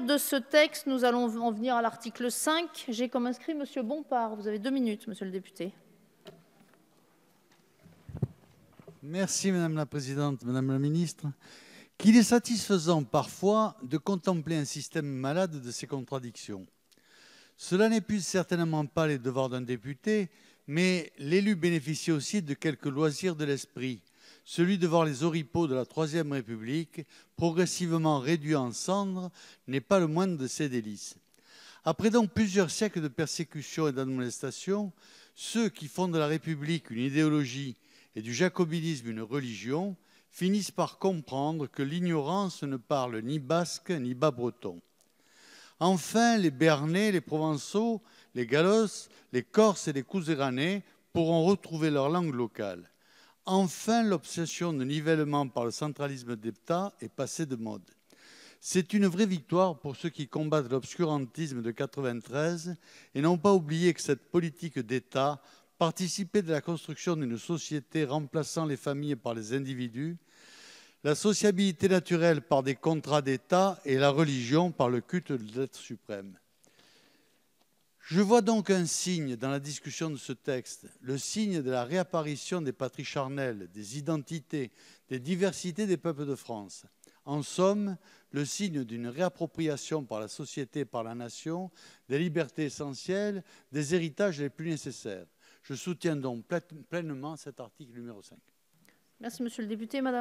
de ce texte, nous allons en venir à l'article 5. J'ai comme inscrit M. Bompard. Vous avez deux minutes, Monsieur le député. Merci, Madame la Présidente, Madame la Ministre. Qu'il est satisfaisant parfois de contempler un système malade de ses contradictions. Cela n'épuise certainement pas les devoirs d'un député, mais l'élu bénéficie aussi de quelques loisirs de l'esprit, celui de voir les oripeaux de la Troisième République, progressivement réduits en cendres, n'est pas le moindre de ses délices. Après donc plusieurs siècles de persécutions et d'admonestations, ceux qui font de la République une idéologie et du jacobinisme une religion finissent par comprendre que l'ignorance ne parle ni basque ni bas-breton. Enfin, les Béarnais, les Provençaux, les Galosses, les Corses et les Couséranais pourront retrouver leur langue locale. Enfin, l'obsession de nivellement par le centralisme d'État est passée de mode. C'est une vraie victoire pour ceux qui combattent l'obscurantisme de 1993 et n'ont pas oublié que cette politique d'État participait de la construction d'une société remplaçant les familles par les individus, la sociabilité naturelle par des contrats d'État et la religion par le culte de l'être suprême. Je vois donc un signe dans la discussion de ce texte, le signe de la réapparition des patries charnelles, des identités, des diversités des peuples de France. En somme, le signe d'une réappropriation par la société par la nation des libertés essentielles, des héritages les plus nécessaires. Je soutiens donc pleinement cet article numéro 5. Merci, monsieur le député. Madame